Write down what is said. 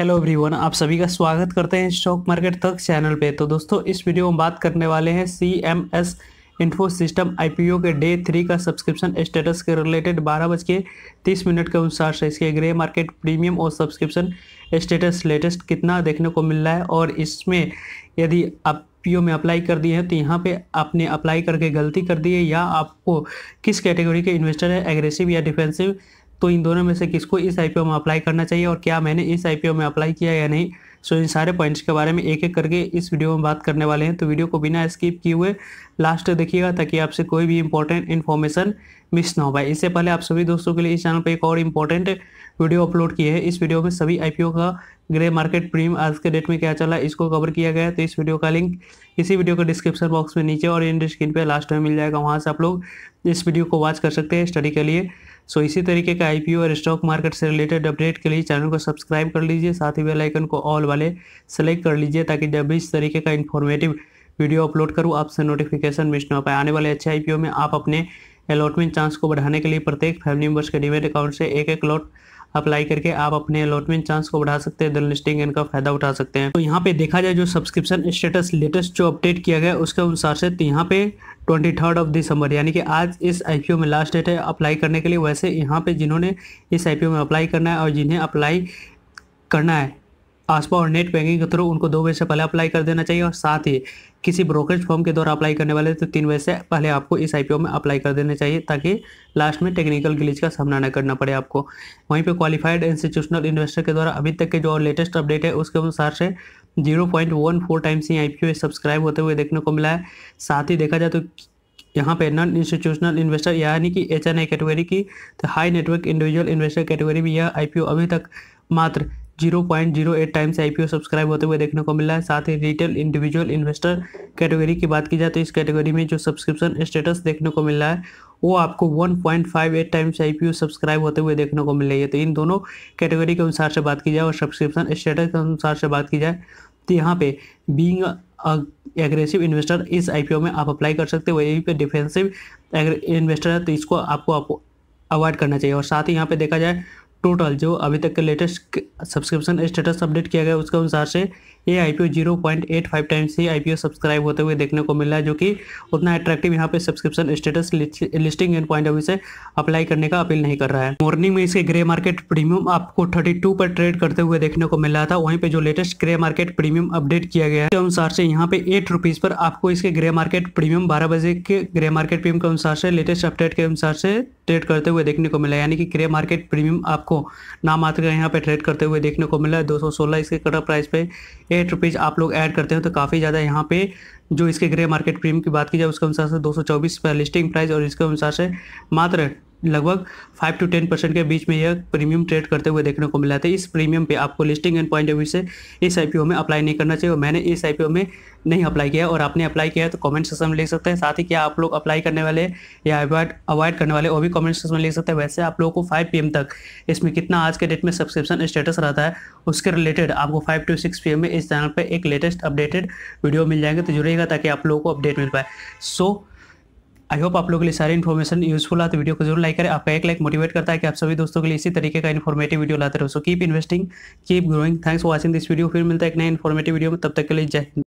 hello everyone आप सभी का स्वागत करते हैं स्टॉक मार्केट तक चैनल पे तो दोस्तों इस वीडियो में बात करने वाले हैं C M S info system ओ के डे थ्री का सब्सक्रिप्शन स्टेटस के रिलेटेड बारह बज के तीस मिनट के अनुसार से इसके ग्रे मार्केट प्रीमियम और सब्सक्रिप्शन स्टेटस लेटेस्ट कितना देखने को मिल रहा है और इसमें यदि आप पी में अप्लाई कर दिए हैं तो यहाँ पे आपने अप्लाई करके गलती कर दी है या आपको किस कैटेगरी के इन्वेस्टर है एग्रेसिव या डिफेंसिव तो इन दोनों में से किसको इस आई में अप्लाई करना चाहिए और क्या मैंने इस आई में अप्लाई किया या नहीं सो इन सारे पॉइंट्स के बारे में एक एक करके इस वीडियो में बात करने वाले हैं तो वीडियो को बिना स्किप किए हुए लास्ट देखिएगा ताकि आपसे कोई भी इंपॉर्टेंट इन्फॉर्मेशन मिस ना हो पाए इससे पहले आप सभी दोस्तों के लिए इस चैनल पर एक और इम्पॉर्टेंट वीडियो अपलोड किए हैं इस वीडियो में सभी आई का ग्रे मार्केट प्रीम आज के डेट में क्या चला इसको कवर किया गया है तो इस वीडियो का लिंक इसी वीडियो के डिस्क्रिप्शन बॉक्स में नीचे और इन स्क्रीन पर लास्ट में मिल जाएगा वहाँ से आप लोग इस वीडियो को वॉच कर सकते हैं स्टडी के लिए सो इसी तरीके का आई और स्टॉक मार्केट से रिलेटेड अपडेट के लिए चैनल को सब्सक्राइब कर लीजिए साथ ही आइकन को ऑल वाले सेलेक्ट कर लीजिए ताकि जब भी इस तरीके का इन्फॉर्मेटिव वीडियो अपलोड करूँ आपसे नोटिफिकेशन मिस ना हो पाए आने वाले अच्छे आई में आप अपने अलॉटमेंट चांस को बढ़ाने के लिए प्रत्येक फैमिली मेम्बर्स के डिमेट अकाउंट से एक एक लॉट अप्लाई करके आप अपने अलॉटमेंट चांस को बढ़ा सकते हैं देन लिस्टिंग इनका फायदा उठा सकते हैं तो यहाँ पे देखा जाए जो सब्सक्रिप्शन स्टेटस लेटेस्ट जो अपडेट किया गया उसके अनुसार से तो यहाँ पे ट्वेंटी थर्ड ऑफ दिसंबर यानी कि आज इस आई में लास्ट डेट है अप्लाई करने के लिए वैसे यहाँ पे जिन्होंने इस आई में अप्लाई करना है और जिन्हें अप्लाई करना है आसपा और नेट बैंकिंग के थ्रू उनको दो बजे से पहले अप्लाई कर देना चाहिए और साथ ही किसी ब्रोकरेज फॉर्म के द्वारा अप्लाई करने वाले तो तीन बजे से पहले आपको इस आई में अप्लाई कर देना चाहिए ताकि लास्ट में टेक्निकल गिलीज का सामना न करना पड़े आपको वहीं पर क्वालिफाइड इंस्टीट्यूशनल इन्वेस्टर के द्वारा अभी तक के जो लेटेस्ट अपडेट है उसके अनुसार से zero point one four times ही आई सब्सक्राइब होते हुए देखने को मिला है साथ ही देखा जाए तो यहाँ पे नॉन इंस्टीट्यूशनल इन्वेस्टर यानी कि एच एन आई कैटेगरी की तो high network individual investor category में यह आई अभी तक मात्र 0.08 टाइम्स आईपीओ सब्सक्राइब होते हुए देखने को मिला है साथ ही रिटेल इंडिविजुअल इन्वेस्टर कैटेगरी की बात की जाए तो इस कैटेगरी में जो सब्सक्रिप्शन स्टेटस देखने को मिल रहा है वो आपको 1.58 टाइम्स आईपीओ सब्सक्राइब होते हुए देखने को मिल रही है तो इन दोनों कैटेगरी के अनुसार से बात की जाए और सब्सक्रिप्शन स्टेटस के अनुसार से बात की जाए तो यहाँ पे बींग एग्रेसिव इन्वेस्टर इस आईपीओ में आप अप्लाई कर सकते हो यही पे डिफेंसिव इन्वेस्टर है तो इसको आपको आपको अवॉइड करना चाहिए और साथ ही यहाँ पे देखा जाए टोटल जो अभी तक के लेटेस्ट सब्सक्रिप्शन स्टेटस अपडेट किया गया उसके अनुसार से ये I P O zero point eight five times ही आई पी ओ सब्सक्राइब होते हुए देखने को मिल रहा है जो कि उतना अट्रैक्टिव यहाँ पे subscription status listing and point of view से अप्लाई करने का अपील नहीं कर रहा है मॉर्निंग में इसके ग्रे मार्केट प्रीमियम आपको थर्टी टू पर ट्रेड करते हुए देखने को मिल रहा था वहीं पर जो latest grey market premium update किया गया है उसके अनुसार से यहाँ पे एट रुपीज़ पर आपको इसके ग्रे मार्केट प्रीमियम बारह बजे के ग्रे मार्केट प्रीमियम के अनुसार से लेटेस्ट अपडेट के अनुसार से ट्रेड करते हुए देखने को मिला यानी कि क्रे मार्केट प्रीमियम आपको का यहाँ पे ट्रेड करते हुए देखने को मिला है दो सौ सोलह इसके कटर प्राइस पे एट रुपीज़ आप लोग ऐड करते हैं तो काफ़ी ज़्यादा यहाँ पे जो इसके ग्रे मार्केट प्रीमियम की बात की जाए उसके अनुसार से दो सौ पर लिस्टिंग प्राइस और इसके अनुसार से मात्र लगभग फाइव टू टेन परसेंट के बीच में यह प्रीमियम ट्रेड करते हुए देखने को मिला था इस प्रीमियम पे आपको listing and point of view से इस आई में अप्लाई नहीं करना चाहिए और मैंने इस आई में नहीं अप्लाई किया और आपने अप्लाई किया है तो कमेंट सेक्शन में लिख सकते हैं साथ ही क्या आप लोग अप्लाई करने वाले या अवॉइड अवॉइड करने वाले वो भी कमेंट सेक्शन में लिख सकते हैं वैसे आप लोगों को फाइव पी तक इसमें कितना आज के डेट में सब्सक्रिप्शन स्टेटस रहता है उसके रिलेटेड आपको फाइव टू सिक्स पी में इस चैनल पर एक लेटेस्ट अपडेटेड वीडियो मिल जाएंगे तो जुड़ेगा ताकि आप लोगों को अपडेट मिल पाए सो आई होप आप लोगों के लिए सारी इन्फॉर्मेशन यूजफुल है तो वीडियो को जरूर लाइक करें आपका एक लाइक मोटिवेट करता है कि आप सभी दोस्तों के लिए इसी तरीके का इन्फॉर्मेटिव वीडियो लाते रहो so keep investing keep growing thanks for watching this video फिर मिलता है एक नए इन्फॉर्मेटिव वीडियो में तब तक के लिए जय हिंद